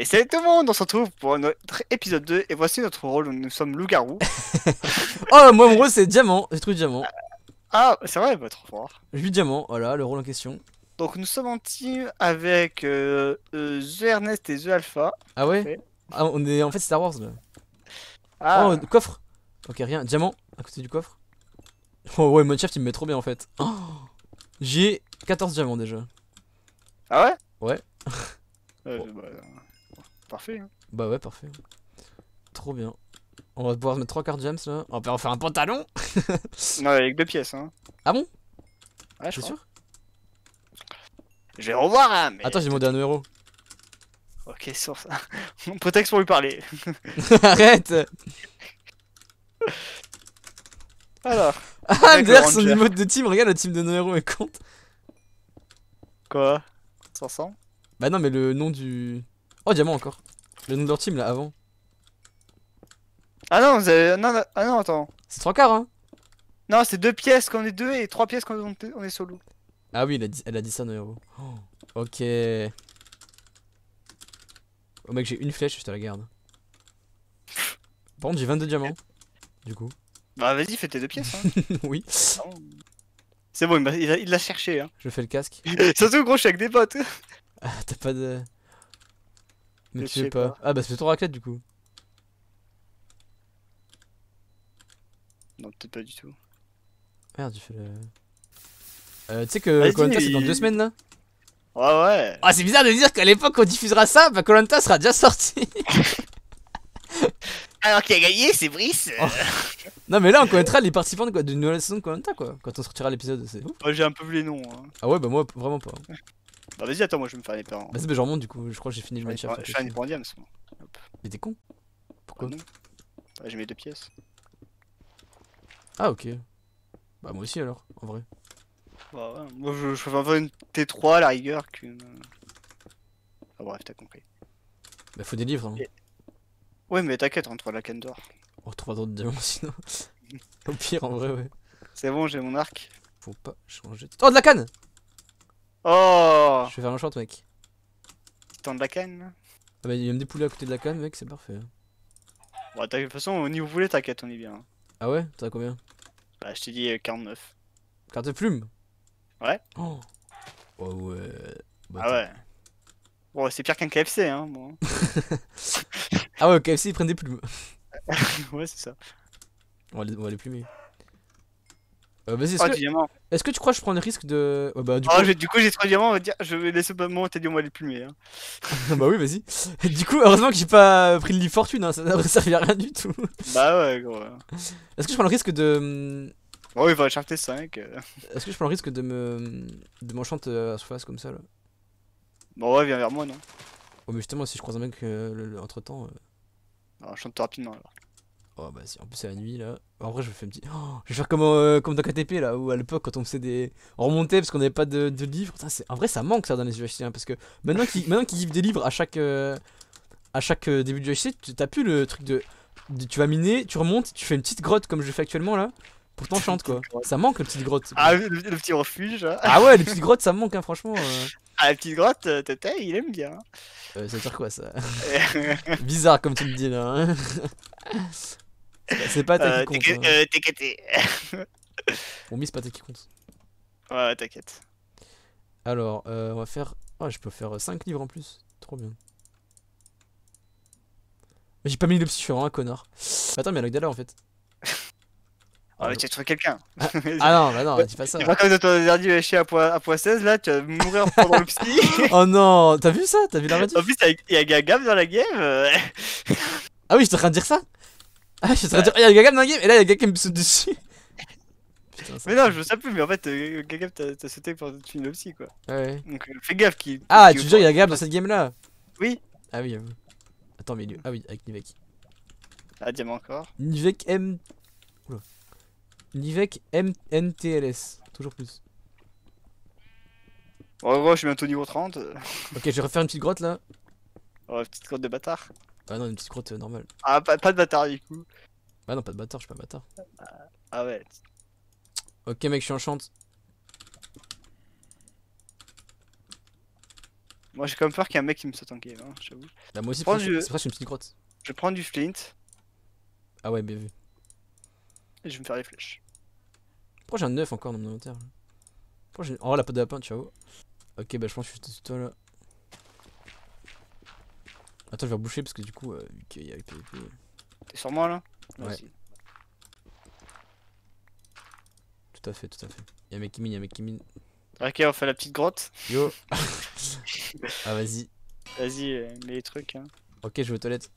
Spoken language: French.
Et salut tout le monde, on se retrouve pour notre épisode 2 et voici notre rôle nous sommes loup-garou. oh, moi mon rôle c'est diamant, j'ai trouvé diamant. Ah, c'est vrai, pas trop fort. J'ai vu diamant, voilà le rôle en question. Donc nous sommes en team avec euh, euh Ernest et The Alpha. Ah ouais ah, on est en fait Star Wars Ah. Oh, coffre Ok, rien, diamant à côté du coffre. Oh ouais, chef il me met trop bien en fait. Oh, j'ai 14 diamants déjà. Ah ouais Ouais. Euh, oh. bah, Parfait. Hein. Bah ouais, parfait. Trop bien. On va pouvoir mettre trois cartes gems là. On va faire un pantalon Non, avec deux pièces. Hein. Ah bon Ouais, je suis sûr. Je vais revoir, hein, mais... Attends, j'ai demandé un héros. Ok, sur ça. Mon prétexte pour lui parler. Arrête Alors. Ah, derrière son emote de team, regarde la team de héros est compte. Quoi 500 Bah non, mais le nom du. Oh, diamant encore. Le nom de leur team là avant. Ah non, vous avez... ah non, attends. C'est trois quarts, hein Non, c'est deux pièces quand on est deux et trois pièces quand on, est solo. Ah oui, elle a dit, ça, nos héros. Oh. ok. Oh mec, j'ai une flèche, je te la garde. Par contre, j'ai 22 diamants. Du coup. Bah vas-y, fais tes deux pièces. Hein. oui. C'est bon, il l'a cherché. Hein. Je fais le casque. Surtout, gros, je suis avec des potes. ah, T'as pas de. Mais tu sais pas. Ah bah c'est ton raclette du coup. Non, peut-être pas du tout. Merde, il fait le. Euh, tu sais que Colanta c'est dans deux semaines là Ouais, ouais. Ah, c'est bizarre de dire qu'à l'époque on diffusera ça, bah Colanta sera déjà sorti. Alors qui a gagné, c'est Brice. Oh. non, mais là on connaîtra les participants de la nouvelle saison de Colanta quoi, quand on sortira l'épisode. c'est j'ai un peu vu les noms. Hein. Ah ouais, bah moi vraiment pas. Hein. Bah vas-y, attends, moi je vais me faire les parents. Vas-y, bah je remonte du coup, je crois que j'ai fini le match. Je fais un pour diams. Mais t'es con Pourquoi ah, J'ai mis deux pièces. Ah ok. Bah moi aussi alors, en vrai. Bah ouais, moi je, je préfère une T3 à la rigueur qu'une... Euh, ah bref, t'as compris. Bah faut des livres. Hein. Ouais mais t'inquiète, on trouve la canne d'or. On retrouvera d'autres diamants sinon. Au pire en vrai ouais. C'est bon, j'ai mon arc. Faut pas changer de... Oh de la canne Oh Je vais faire l'enchant, mec. T'as de la canne hein. Ah bah, il y a même des poulets à côté de la canne, mec, c'est parfait. Bon, de toute façon, au niveau voulez, t'inquiète, on est bien. Hein. Ah ouais T'as combien Bah, je t'ai dit 49. Euh, 49. de plumes Ouais. Oh, oh ouais. Bah, ah ouais. Bon, c'est pire qu'un KFC, hein. moi hein. ah ouais, KFC, ils prennent des plumes. ouais, c'est ça. on va les plumer. Euh, vas oh, est-ce que... tu crois que je prends le risque de. Oh, bah, ah, du, coup... j'ai trois diamants, dire, je vais laisser pas moment t'as dit, au moins les plumer. Hein. bah oui, vas-y. Du coup, heureusement que j'ai pas pris le lit fortune, hein, ça devrait servir à rien du tout. Bah ouais, gros. Est-ce que je prends le risque de. Oh, il va charter 5. Euh. Euh, est-ce que je prends le risque de me. de m'enchanter à surface comme ça là Bon, ouais, viens vers moi, non Oh, mais justement, si je croise un mec entre temps. Euh... chante rapidement alors. Oh bah si, en plus c'est la nuit là. En vrai je fais oh, je vais faire comme, euh, comme dans KTP là, où à l'époque quand on faisait des... On parce qu'on n'avait pas de, de livres. en vrai ça manque ça dans les UHC, hein, parce que maintenant qu'ils maintenant qu des livres à chaque, euh, à chaque euh, début de UHC, t'as plus le truc de, Tu vas miner, tu remontes, tu fais une petite grotte comme je fais actuellement là. Pourtant chante quoi. Ça manque la petite grotte Ah le, petit refuge. Hein. Ah ouais, les petites grottes ça manque hein, franchement. Ah la petite grotte, Tata il aime bien. Hein. ça veut dire quoi ça Bizarre comme tu me dis là. C'est pas ta euh, hein. euh, qui compte. Euh, t'es Pour pas ta qui compte. Ouais, t'inquiète. Alors, euh, on va faire. Oh, je peux faire 5 euh, livres en plus. Trop bien. J'ai pas mis le psy, je suis vraiment un connard. Attends, mais là en fait. Ah, oh, mais ah, tu as trouvé quelqu'un. Ah, ah, non, bah non, dis pas ça. Tu comme dans ton dernier à à 16, là, tu vas mourir pendant le psy. oh non, t'as vu ça T'as vu la En plus, il y dans la game. ah oui, j'étais en train de dire ça. Ah, je dire, il y a Gagam dans le game, et là, il y a gagab qui me saute dessus. mais non, je sais plus, mais en fait, euh, gagab t'as sauté pour tuer une psy quoi. Ouais. Donc euh, fais gaffe qu'il. Ah, tu veux dire, il y a Gagam dans cette game là Oui. Ah oui, Attends, mais Ah oui, avec Nivek. Ah, diamant encore. Nivek M. Oula. Nivek M S Toujours plus. Oh, oh je suis bientôt niveau 30. ok, je vais refaire une petite grotte là. Oh, petite grotte de bâtard. Ah non, une petite crotte euh, normale. Ah, pas, pas de bâtard du coup. Bah non, pas de bâtard, je suis pas bâtard. Ah, ah ouais. Ok, mec, je suis enchante. Moi j'ai quand même peur qu'il y ait un mec qui me saute en game, hein, j'avoue. Bah moi aussi, c'est du... j'ai une petite crotte. Je prends du flint. Ah ouais, bien vu. Et je vais me faire les flèches. Pourquoi j'ai un 9 encore dans mon inventaire Pourquoi Oh, la pote de lapin, tu vois. Ok, bah je pense que je suis toi là. Attends, je vais reboucher parce que du coup, vu euh, y a T'es sur moi là Ouais. Tout à fait, tout à fait. Y'a mec qui mine, y'a mec qui mine. Ok, on fait la petite grotte. Yo Ah, vas-y. Vas-y, euh, mets les trucs. Hein. Ok, je vais aux toilettes.